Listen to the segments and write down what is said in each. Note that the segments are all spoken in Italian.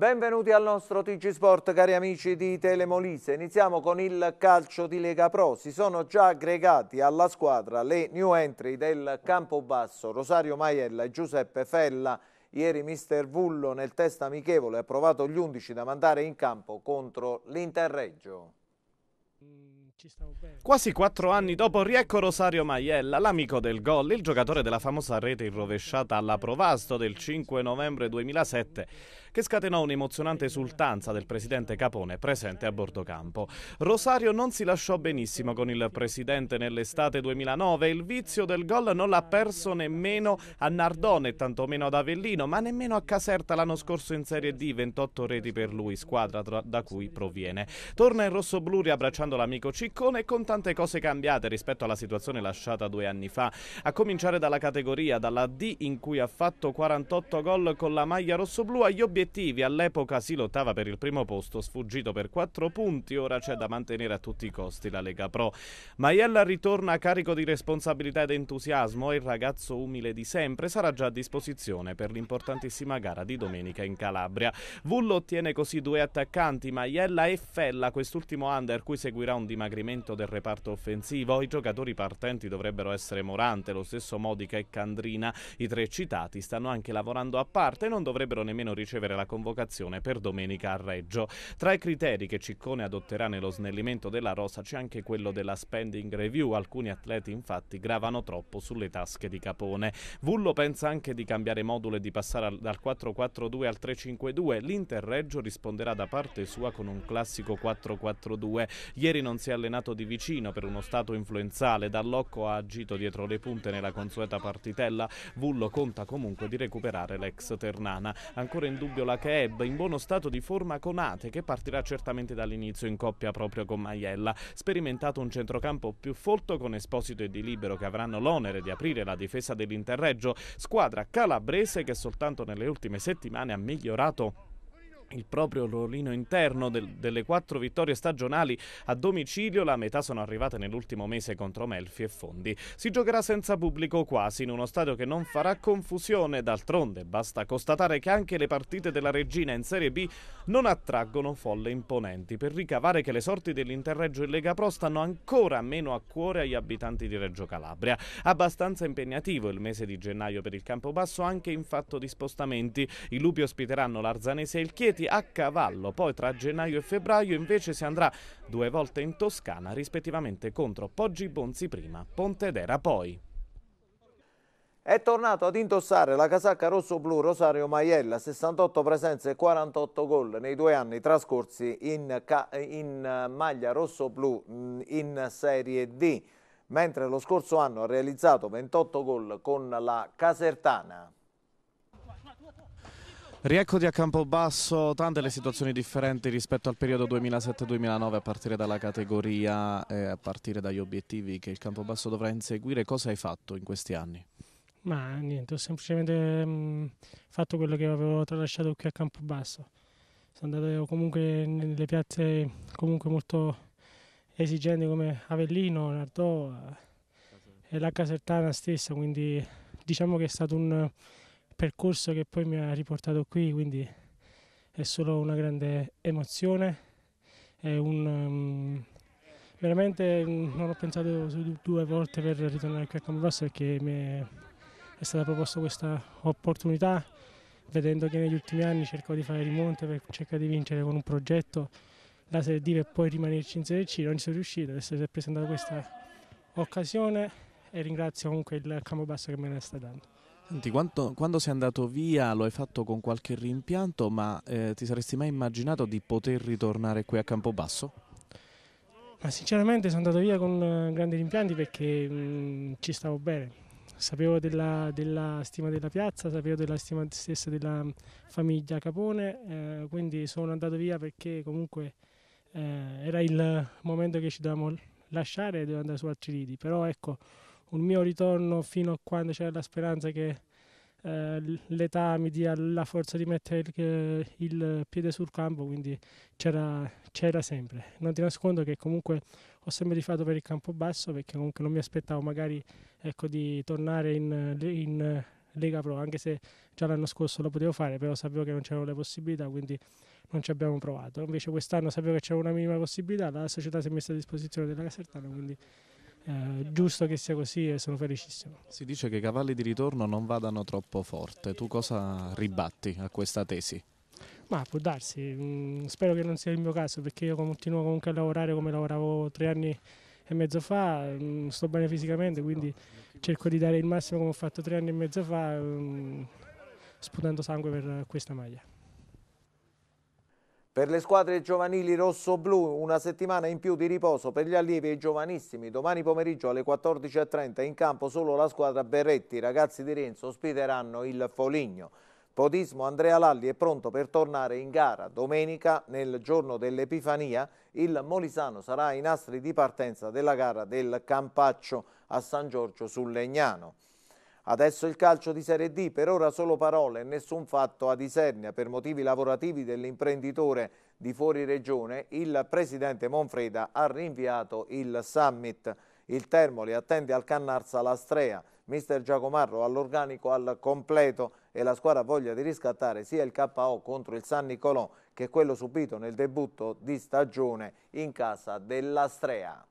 Benvenuti al nostro TG Sport cari amici di Telemolise, iniziamo con il calcio di Lega Pro, si sono già aggregati alla squadra le new entry del Campobasso, Rosario Maiella e Giuseppe Fella, ieri mister Vullo nel test amichevole ha provato gli undici da mandare in campo contro l'Interreggio. Quasi quattro anni dopo riecco Rosario Maiella, l'amico del gol, il giocatore della famosa rete irrovesciata alla Provasto del 5 novembre 2007 che scatenò un'emozionante esultanza del presidente Capone presente a bordo campo. Rosario non si lasciò benissimo con il presidente nell'estate 2009 e il vizio del gol non l'ha perso nemmeno a Nardone, tantomeno ad Avellino, ma nemmeno a Caserta l'anno scorso in Serie D, 28 reti per lui, squadra tra, da cui proviene. Torna in rosso-blu riabbracciando l'amico Ciccone con tante cose cambiate rispetto alla situazione lasciata due anni fa, a cominciare dalla categoria, dalla D in cui ha fatto 48 gol con la maglia rosso-blu agli obiettivi obiettivi. All'epoca si lottava per il primo posto, sfuggito per 4 punti. Ora c'è da mantenere a tutti i costi la Lega Pro. Maiella ritorna carico di responsabilità ed entusiasmo il ragazzo umile di sempre sarà già a disposizione per l'importantissima gara di domenica in Calabria. Vullo ottiene così due attaccanti, Maiella e Fella, quest'ultimo under cui seguirà un dimagrimento del reparto offensivo. I giocatori partenti dovrebbero essere Morante, lo stesso Modica e Candrina. I tre citati stanno anche lavorando a parte e non dovrebbero nemmeno ricevere ricevere la convocazione per domenica a Reggio. Tra i criteri che Ciccone adotterà nello snellimento della rosa c'è anche quello della spending review, alcuni atleti infatti gravano troppo sulle tasche di Capone. Vullo pensa anche di cambiare modulo e di passare dal 4-4-2 al 3-5-2, l'Interreggio risponderà da parte sua con un classico 4-4-2. Ieri non si è allenato di vicino per uno stato influenzale, Dall'Occo ha agito dietro le punte nella consueta partitella, Vullo conta comunque di recuperare l'ex Ternana. Ancora in dubbio Guardiola che ebbe in buono stato di forma con Ate che partirà certamente dall'inizio in coppia proprio con Maiella. Sperimentato un centrocampo più folto con Esposito e Di Libero che avranno l'onere di aprire la difesa dell'Interreggio, squadra calabrese che soltanto nelle ultime settimane ha migliorato il proprio ruolino interno del, delle quattro vittorie stagionali a domicilio, la metà sono arrivate nell'ultimo mese contro Melfi e Fondi. Si giocherà senza pubblico quasi in uno stadio che non farà confusione, d'altronde basta constatare che anche le partite della Regina in Serie B non attraggono folle imponenti, per ricavare che le sorti dell'Interreggio in Lega Pro stanno ancora meno a cuore agli abitanti di Reggio Calabria. Abbastanza impegnativo il mese di gennaio per il Campobasso anche in fatto di spostamenti. I lupi ospiteranno l'Arzanese e il Chieti trasferiti a cavallo. Poi tra gennaio e febbraio invece si andrà due volte in Toscana, rispettivamente contro Poggi Bonzi prima, Pontedera poi. È tornato ad indossare la casacca rosso-blu Rosario Maiella, 68 presenze e 48 gol nei due anni trascorsi in, in maglia rosso-blu mm, in Serie D, mentre lo scorso anno ha realizzato 28 gol con la Casertana. Riecco a Campobasso, tante le situazioni differenti rispetto al periodo 2007-2009 a partire dalla categoria e eh, a partire dagli obiettivi che il Campobasso dovrà inseguire. Cosa hai fatto in questi anni? Ma niente, ho semplicemente mh, mm, fatto quello che avevo tralasciato qui a Campobasso. Sono andato comunque nelle piazze comunque molto esigenti come Avellino, Nardò e la Casertana stessa, quindi diciamo che è stato un percorso che poi mi ha riportato qui, quindi è solo una grande emozione, è un, um, veramente non ho pensato due volte per ritornare qui a Campobasso perché mi è, è stata proposta questa opportunità, vedendo che negli ultimi anni cercavo di fare rimonte per cercare di vincere con un progetto la Serie D per poi rimanerci in Serie C, non ci sono riuscito, adesso si è presentata questa occasione e ringrazio comunque il Campobasso che me ne sta dando. Senti, quando, quando, sei andato via lo hai fatto con qualche rimpianto, ma eh, ti saresti mai immaginato di poter ritornare qui a Campobasso? Ma sinceramente sono andato via con eh, grandi rimpianti perché mh, mm, ci stavo bene. Sapevo della, della, stima della piazza, sapevo della stima stessa della mm, famiglia Capone, eh, quindi sono andato via perché comunque eh, era il momento che ci dovevamo lasciare e dovevo andare su altri lidi. Però ecco un mio ritorno fino a quando c'era la speranza che eh, l'età mi dia la forza di mettere il, eh, il piede sul campo, quindi c'era, c'era, sempre. Non ti nascondo che comunque ho sempre rifatto per il campo basso perché comunque non mi aspettavo magari ecco, di tornare in, in, Lega Pro, anche se già l'anno scorso lo potevo fare, però sapevo che non c'erano le possibilità, quindi non ci abbiamo provato. Invece quest'anno sapevo che c'era una minima possibilità, la società si è messa a disposizione della Casertana, quindi eh, giusto che sia così e sono felicissimo. Si dice che i cavalli di ritorno non vadano troppo forte, tu cosa ribatti a questa tesi? Ma può darsi, mm, spero che non sia il mio caso perché io continuo comunque a lavorare come lavoravo tre anni e mezzo fa, mm, sto bene fisicamente quindi cerco di dare il massimo come ho fatto tre anni e mezzo fa mm, sputando sangue per questa maglia. Per le squadre giovanili rosso-blu una settimana in più di riposo per gli allievi e i giovanissimi. Domani pomeriggio alle 14.30 in campo solo la squadra Berretti. I ragazzi di Renzo ospiteranno il Foligno. Podismo Andrea Lalli è pronto per tornare in gara. Domenica, nel giorno dell'Epifania, il Molisano sarà i nastri di partenza della gara del Campaccio a San Giorgio sul Legnano. Adesso il calcio di Serie D, per ora solo parole nessun fatto ad Isernia per motivi lavorativi dell'imprenditore di fuori regione, il presidente Monfreda ha rinviato il summit. Il Termoli attende al Cannarsa l'Astrea, mister Giacomarro all'organico al completo e la squadra voglia di riscattare sia il KO contro il San Nicolò che quello subito nel debutto di stagione in casa dell'Astrea.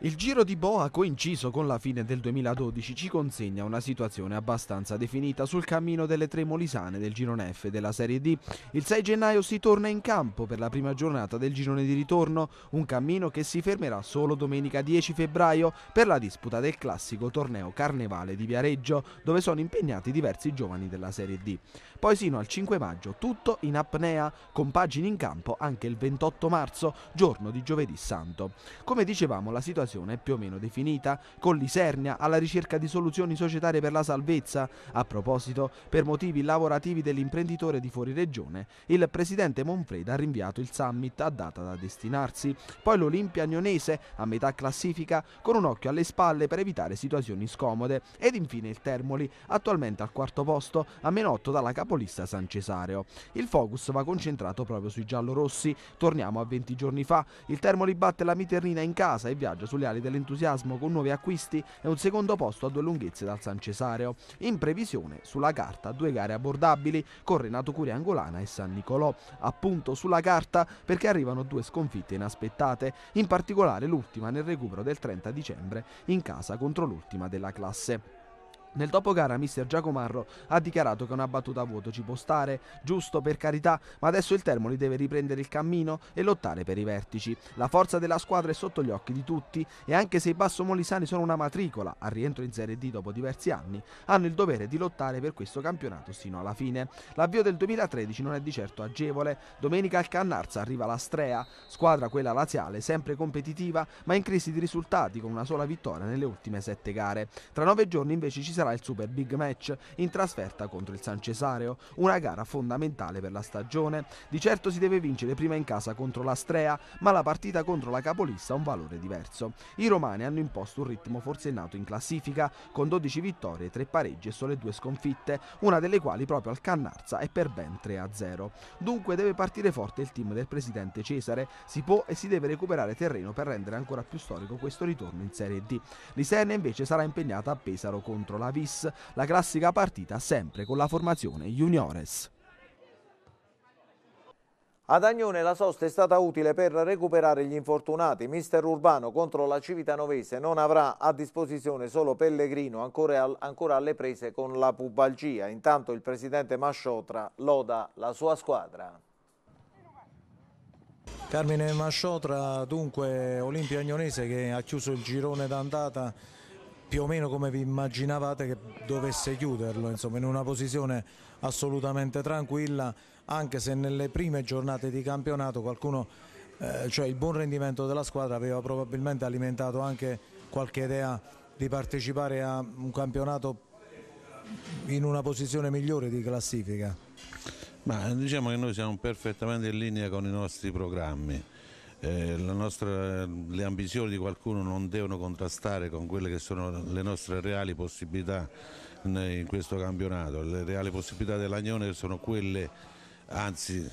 Il giro di boa coinciso con la fine del 2012 ci consegna una situazione abbastanza definita sul cammino delle tre molisane del girone F della Serie D. Il 6 gennaio si torna in campo per la prima giornata del girone di ritorno, un cammino che si fermerà solo domenica 10 febbraio per la disputa del classico torneo Carnevale di Viareggio, dove sono impegnati diversi giovani della Serie D. Poi sino al 5 maggio tutto in apnea, con pagine in campo anche il 28 marzo, giorno di giovedì santo. Come dicevamo, la situazione situazione è più o meno definita, con l'Isernia alla ricerca di soluzioni societarie per la salvezza. A proposito, per motivi lavorativi dell'imprenditore di fuori regione, il presidente Monfreda ha rinviato il summit a data da destinarsi. Poi l'Olimpia Agnonese, a metà classifica, con un occhio alle spalle per evitare situazioni scomode. Ed infine il Termoli, attualmente al quarto posto, a meno 8 dalla capolista San Cesareo. Il focus va concentrato proprio sui giallorossi. Torniamo a 20 giorni fa. Il Termoli batte la Miternina in casa e viaggia su sulle ali dell'entusiasmo con nuovi acquisti e un secondo posto a due lunghezze dal San Cesareo. In previsione, sulla carta, due gare abbordabili con Renato Curia Angolana e San Nicolò. Appunto sulla carta perché arrivano due sconfitte inaspettate, in particolare l'ultima nel recupero del 30 dicembre in casa contro l'ultima della classe. Nel dopogara mister Giacomarro ha dichiarato che una battuta a vuoto ci può stare, giusto per carità, ma adesso il Termoli deve riprendere il cammino e lottare per i vertici. La forza della squadra è sotto gli occhi di tutti e anche se i Basso Molisani sono una matricola al rientro in Serie D dopo diversi anni, hanno il dovere di lottare per questo campionato sino alla fine. L'avvio del 2013 non è di certo agevole, domenica al Cannarza arriva l'Astrea, squadra quella laziale sempre competitiva ma in crisi di risultati con una sola vittoria nelle ultime sette gare. Tra nove giorni invece ci sarà sarà il super big match in trasferta contro il San Cesareo, una gara fondamentale per la stagione. Di certo si deve vincere prima in casa contro l'Astrea, ma la partita contro la capolista ha un valore diverso. I romani hanno imposto un ritmo forsennato in classifica, con 12 vittorie, 3 pareggi e sole 2 sconfitte, una delle quali proprio al Cannarza è per ben 3-0. Dunque deve partire forte il team del presidente Cesare, si può e si deve recuperare terreno per rendere ancora più storico questo ritorno in Serie D. Liserna invece sarà impegnata a Pesaro contro la Avis, la classica partita sempre con la formazione juniores. Ad Agnone la sosta è stata utile per recuperare gli infortunati. Mister Urbano contro la Civitanovese non avrà a disposizione solo Pellegrino, ancora, al, ancora alle prese con la pubalgia. Intanto il presidente Masciotra loda la sua squadra. Carmine Masciotra, dunque Olimpia Agnonese che ha chiuso il girone d'andata più o meno come vi immaginavate che dovesse chiuderlo, insomma in una posizione assolutamente tranquilla, anche se nelle prime giornate di campionato qualcuno, eh, cioè il buon rendimento della squadra aveva probabilmente alimentato anche qualche idea di partecipare a un campionato in una posizione migliore di classifica. Ma diciamo che noi siamo perfettamente in linea con i nostri programmi eh, nostra, le ambizioni di qualcuno non devono contrastare con quelle che sono le nostre reali possibilità in questo campionato. Le reali possibilità dell'Agnone sono quelle, anzi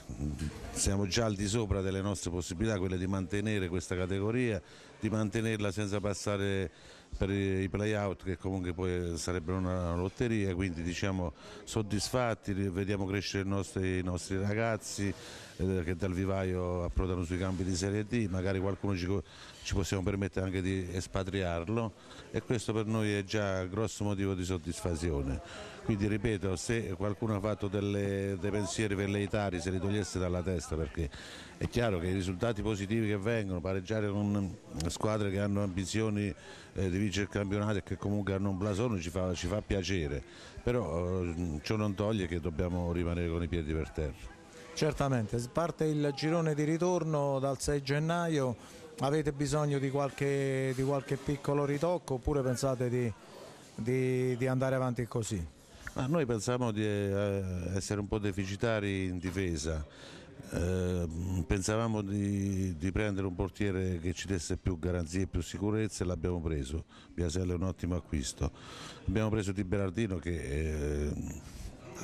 siamo già al di sopra delle nostre possibilità, quelle di mantenere questa categoria, di mantenerla senza passare per i playout che comunque poi sarebbero una lotteria, quindi diciamo soddisfatti, vediamo crescere i nostri, i nostri ragazzi eh, che dal vivaio approdano sui campi di Serie D, magari qualcuno ci, ci possiamo permettere anche di espatriarlo e questo per noi è già grosso motivo di soddisfazione. Quindi ripeto, se qualcuno ha fatto delle, dei pensieri per l'Eitari se li togliesse dalla testa perché è chiaro che i risultati positivi che vengono, pareggiare con squadre che hanno ambizioni eh, di vincere il campionato e che comunque hanno un blasone ci fa, ci fa piacere, però eh, ciò non toglie che dobbiamo rimanere con i piedi per terra. Certamente, parte il girone di ritorno dal 6 gennaio, avete bisogno di qualche, di qualche piccolo ritocco oppure pensate di, di, di andare avanti così? Ma noi pensavamo di eh, essere un po' deficitari in difesa, eh, pensavamo di, di, prendere un portiere che ci desse più garanzie e più sicurezza e l'abbiamo preso. Biasella è un ottimo acquisto. Abbiamo preso Di Berardino che eh,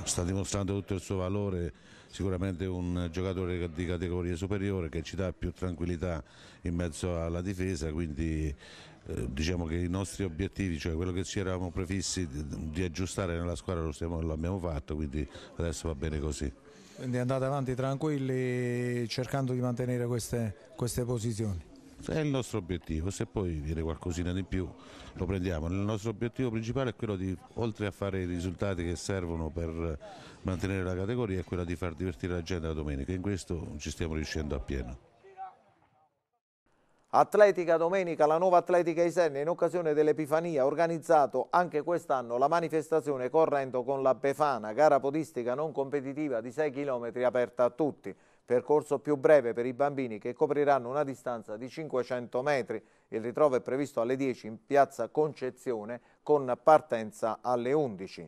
sta dimostrando tutto il suo valore sicuramente un giocatore di categoria superiore che ci dà più tranquillità in mezzo alla difesa, quindi eh, diciamo che i nostri obiettivi, cioè quello che ci eravamo prefissi di, di aggiustare nella squadra lo, stiamo, lo abbiamo fatto, quindi adesso va bene così. Quindi andate avanti tranquilli cercando di mantenere queste, queste posizioni. È il nostro obiettivo, se poi viene qualcosina di più lo prendiamo. Il nostro obiettivo principale è quello di, oltre a fare i risultati che servono per mantenere la categoria, è quello di far divertire la gente la domenica. In questo ci stiamo riuscendo appieno. Atletica domenica, la nuova Atletica Isernia in occasione dell'Epifania ha organizzato anche quest'anno la manifestazione correndo con la Befana, gara podistica non competitiva di 6 km aperta a tutti percorso più breve per i bambini che copriranno una distanza di 500 metri. Il ritrovo è previsto alle 10 in piazza Concezione con partenza alle 11.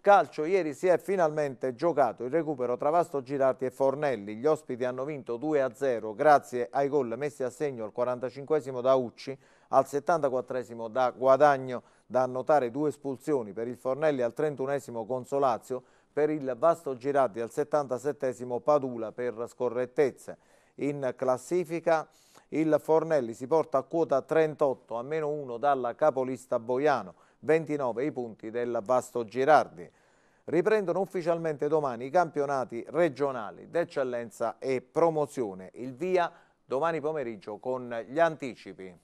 Calcio, ieri si è finalmente giocato il recupero tra Vasto Girardi e Fornelli. Gli ospiti hanno vinto 2-0 grazie ai gol messi a segno al 45 da Ucci, al 74 da Guadagno. Da annotare due espulsioni per il Fornelli al 31 con Solazio per il vasto Girardi al 77 Padula per scorrettezza. In classifica il Fornelli si porta a quota 38 a meno 1 dalla capolista Boiano, 29 i punti del vasto Girardi. Riprendono ufficialmente domani i campionati regionali d'eccellenza e promozione. Il via domani pomeriggio con gli anticipi.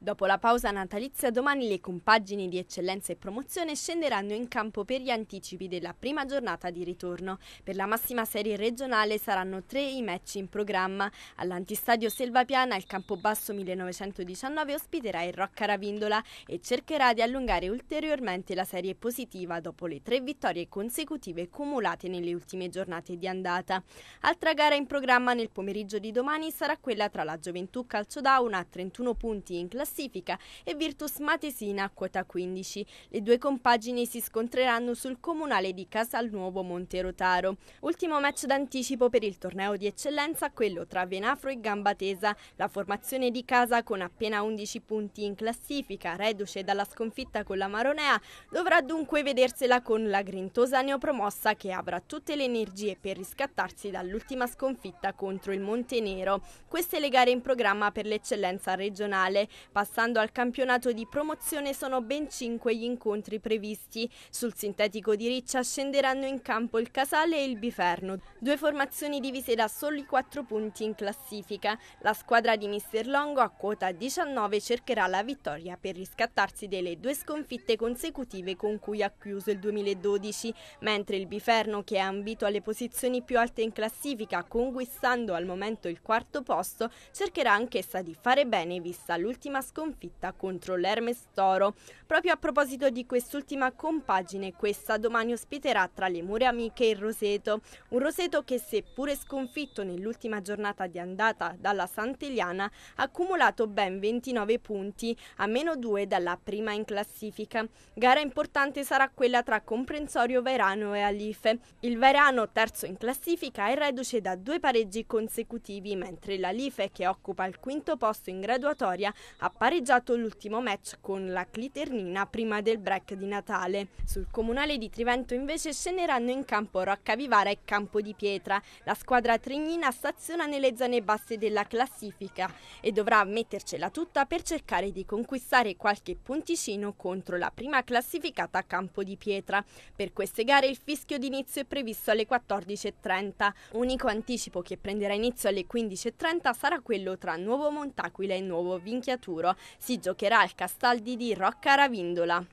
Dopo la pausa natalizia, domani le compagini di eccellenza e promozione scenderanno in campo per gli anticipi della prima giornata di ritorno. Per la massima serie regionale saranno tre i match in programma. All'antistadio Selvapiana il Campobasso 1919 ospiterà il Rock Caravindola e cercherà di allungare ulteriormente la serie positiva dopo le tre vittorie consecutive cumulate nelle ultime giornate di andata. Altra gara in programma nel pomeriggio di domani sarà quella tra la Gioventù Calcio Down a 31 punti in classifica classifica e Virtus Matesina a quota 15. Le due compagini si scontreranno sul comunale di Casalnuovo Monterotaro. Ultimo match d'anticipo per il torneo di eccellenza, quello tra Venafro e Gambatesa. La formazione di casa con appena 11 punti in classifica, reduce dalla sconfitta con la Maronea, dovrà dunque vedersela con la grintosa neopromossa che avrà tutte le energie per riscattarsi dall'ultima sconfitta contro il Montenero. Queste le gare in programma per l'eccellenza regionale. Passando al campionato di promozione sono ben 5 gli incontri previsti. Sul sintetico di Riccia scenderanno in campo il Casale e il Biferno, due formazioni divise da soli 4 punti in classifica. La squadra di Mister Longo a quota 19 cercherà la vittoria per riscattarsi delle due sconfitte consecutive con cui ha chiuso il 2012, mentre il Biferno che è ambito alle posizioni più alte in classifica conquistando al momento il quarto posto cercherà anch'essa di fare bene vista l'ultima sconfitta contro l'Hermes Toro. Proprio a proposito di quest'ultima compagine, questa domani ospiterà tra le mura amiche il Roseto, un Roseto che seppure sconfitto nell'ultima giornata di andata dalla Sant'Eliana ha accumulato ben 29 punti, a meno 2 dalla prima in classifica. Gara importante sarà quella tra Comprensorio Verano e Alife. Il Verano, terzo in classifica, è reduce da due pareggi consecutivi, mentre l'Alife, che occupa il quinto posto in graduatoria, ha pareggiato l'ultimo match con la Cliternina prima del break di Natale. Sul comunale di Trivento invece scenderanno in campo Rocca Vivara e Campo di Pietra. La squadra trignina staziona nelle zone basse della classifica e dovrà mettercela tutta per cercare di conquistare qualche punticino contro la prima classificata Campo di Pietra. Per queste gare il fischio d'inizio è previsto alle 14.30. Unico anticipo che prenderà inizio alle 15.30 sarà quello tra Nuovo Montaquila e Nuovo Vinchiaturo Oro. Si giocherà al Castaldi di Rocca Ravindola.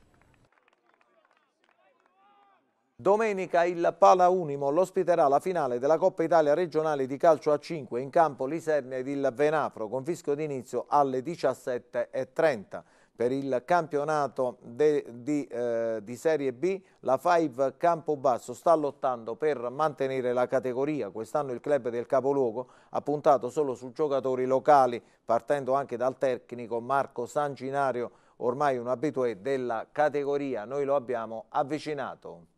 Domenica il Pala Unimo l'ospiterà la finale della Coppa Italia regionale di calcio a 5 in campo Lisernia ed il Venafro con fischio d'inizio alle 17.30 per il campionato de, di, eh, di, Serie B, la Five Campobasso sta lottando per mantenere la categoria, quest'anno il club del capoluogo ha puntato solo su giocatori locali, partendo anche dal tecnico Marco Sanginario, ormai un abitué della categoria, noi lo abbiamo avvicinato.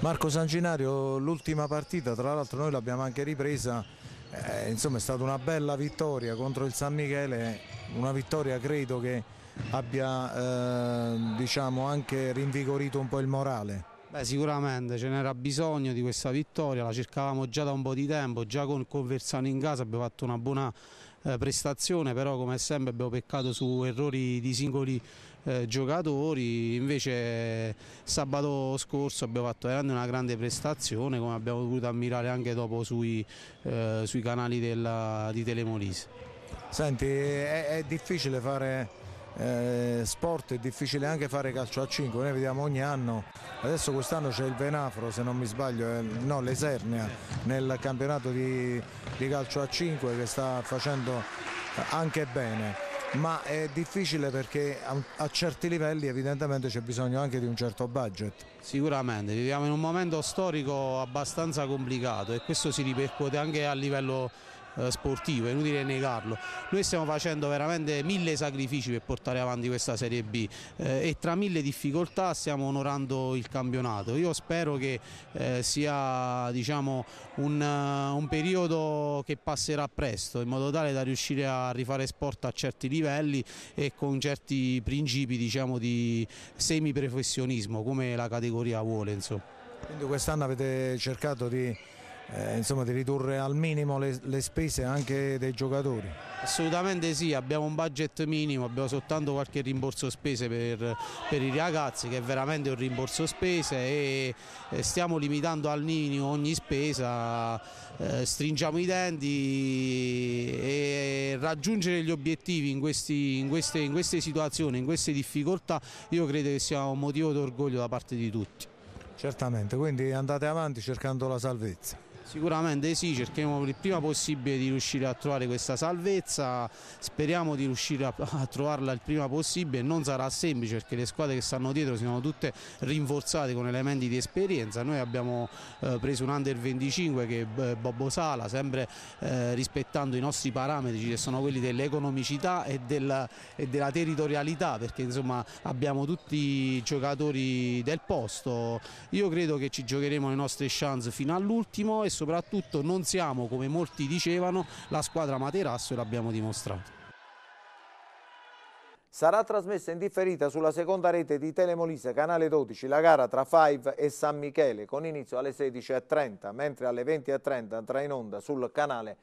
Marco Sanginario, l'ultima partita, tra l'altro noi l'abbiamo anche ripresa eh, insomma è stata una bella vittoria contro il San Michele, una vittoria credo che abbia eh, diciamo anche rinvigorito un po' il morale. Beh, sicuramente ce n'era bisogno di questa vittoria, la cercavamo già da un po' di tempo, già con Versano in casa abbiamo fatto una buona eh, prestazione, però come sempre abbiamo peccato su errori di singoli eh, giocatori, invece sabato scorso abbiamo fatto veramente una grande prestazione come abbiamo dovuto ammirare anche dopo sui, eh, sui canali della, di Telemolise. Senti, è, è difficile fare eh, sport è difficile anche fare calcio a 5 noi vediamo ogni anno adesso quest'anno c'è il Venafro se non mi sbaglio eh, no l'Esernia nel campionato di, di calcio a 5 che sta facendo anche bene ma è difficile perché a, a certi livelli evidentemente c'è bisogno anche di un certo budget. Sicuramente, viviamo in un momento storico abbastanza complicato e questo si ripercuote anche a livello eh, sportivo, è inutile negarlo. Noi stiamo facendo veramente mille sacrifici per portare avanti questa Serie B eh, e tra mille difficoltà stiamo onorando il campionato. Io spero che eh, sia diciamo, un, uh, un periodo che passerà presto in modo tale da riuscire a rifare sport a certi livelli e con certi principi diciamo, di semiprofessionismo come la categoria vuole. Insomma. Quindi quest'anno avete cercato di eh, insomma, di ridurre al minimo le, le, spese anche dei giocatori? Assolutamente sì, abbiamo un budget minimo, abbiamo soltanto qualche rimborso spese per, per i ragazzi che è veramente un rimborso spese e, e stiamo limitando al minimo ogni spesa, eh, stringiamo i denti e raggiungere gli obiettivi in, questi, in, queste, in queste situazioni, in queste difficoltà, io credo che sia un motivo d'orgoglio da parte di tutti. Certamente, quindi andate avanti cercando la salvezza. Sicuramente sì, cercheremo il prima possibile di riuscire a trovare questa salvezza, speriamo di riuscire a, a, trovarla il prima possibile, non sarà semplice perché le squadre che stanno dietro sono tutte rinforzate con elementi di esperienza, noi abbiamo eh, preso un under 25 che è eh, Bobo Sala, sempre eh, rispettando i nostri parametri che sono quelli dell'economicità e, del, e, della territorialità perché insomma abbiamo tutti i giocatori del posto, io credo che ci giocheremo le nostre chance fino all'ultimo e soprattutto non siamo, come molti dicevano, la squadra Materasso e l'abbiamo dimostrato. Sarà trasmessa in differita sulla seconda rete di Telemolise, canale 12, la gara tra Five e San Michele con inizio alle 16.30, mentre alle 20.30 andrà in onda sul canale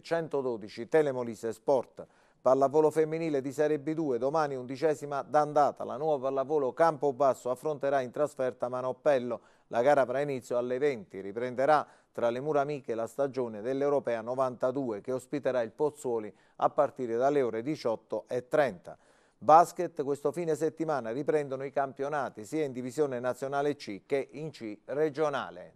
112 eh, Telemolise Sport. Pallavolo femminile di Serie B2, domani undicesima d'andata, la nuova pallavolo Campobasso affronterà in trasferta Manoppello la gara avrà inizio alle 20, riprenderà tra le mura amiche la stagione dell'Europea 92 che ospiterà il Pozzuoli a partire dalle ore 18.30. Basket questo fine settimana riprendono i campionati sia in divisione nazionale C che in C regionale.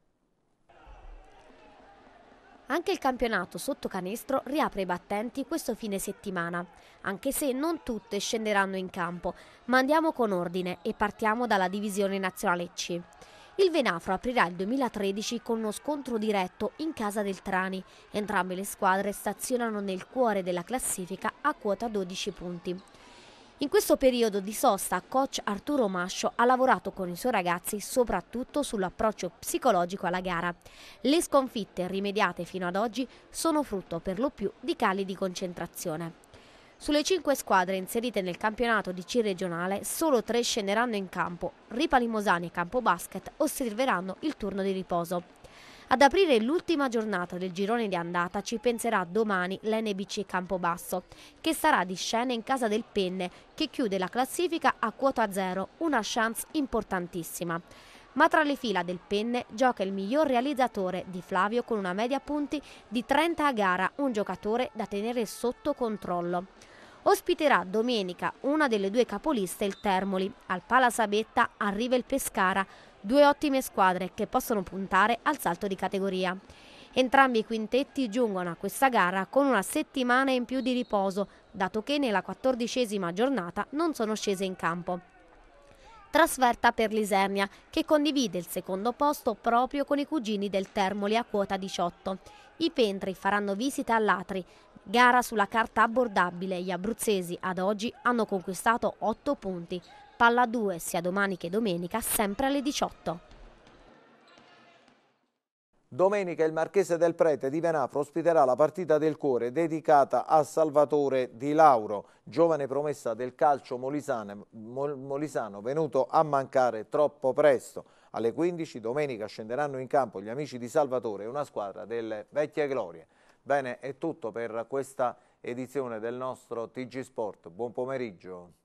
Anche il campionato sotto canestro riapre i battenti questo fine settimana, anche se non tutte scenderanno in campo, ma andiamo con ordine e partiamo dalla divisione nazionale C. Il Venafro aprirà il 2013 con uno scontro diretto in casa del Trani. Entrambe le squadre stazionano nel cuore della classifica a quota 12 punti. In questo periodo di sosta, coach Arturo Mascio ha lavorato con i suoi ragazzi soprattutto sull'approccio psicologico alla gara. Le sconfitte rimediate fino ad oggi sono frutto per lo più di cali di concentrazione. Sulle cinque squadre inserite nel campionato di C regionale, solo tre scenderanno in campo, Ripa Limosani e Campobasket osserveranno il turno di riposo. Ad aprire l'ultima giornata del girone di andata ci penserà domani l'NBC Campobasso, che sarà di scena in casa del Penne, che chiude la classifica a quota zero, una chance importantissima ma tra le fila del Penne gioca il miglior realizzatore di Flavio con una media punti di 30 a gara, un giocatore da tenere sotto controllo. Ospiterà domenica una delle due capoliste il Termoli. Al Pala Sabetta arriva il Pescara, due ottime squadre che possono puntare al salto di categoria. Entrambi i quintetti giungono a questa gara con una settimana in più di riposo, dato che nella quattordicesima giornata non sono scese in campo trasferta per l'Isernia, che condivide il secondo posto proprio con i cugini del Termoli a quota 18. I Pentri faranno visita all'Atri, gara sulla carta abbordabile. Gli abruzzesi ad oggi hanno conquistato 8 punti. Palla 2 sia domani che domenica, sempre alle 18. Domenica il Marchese del Prete di Venafro ospiterà la partita del cuore dedicata a Salvatore Di Lauro, giovane promessa del calcio molisano, molisano, venuto a mancare troppo presto. Alle 15 domenica scenderanno in campo gli amici di Salvatore e una squadra delle vecchie glorie. Bene, è tutto per questa edizione del nostro TG Sport. Buon pomeriggio.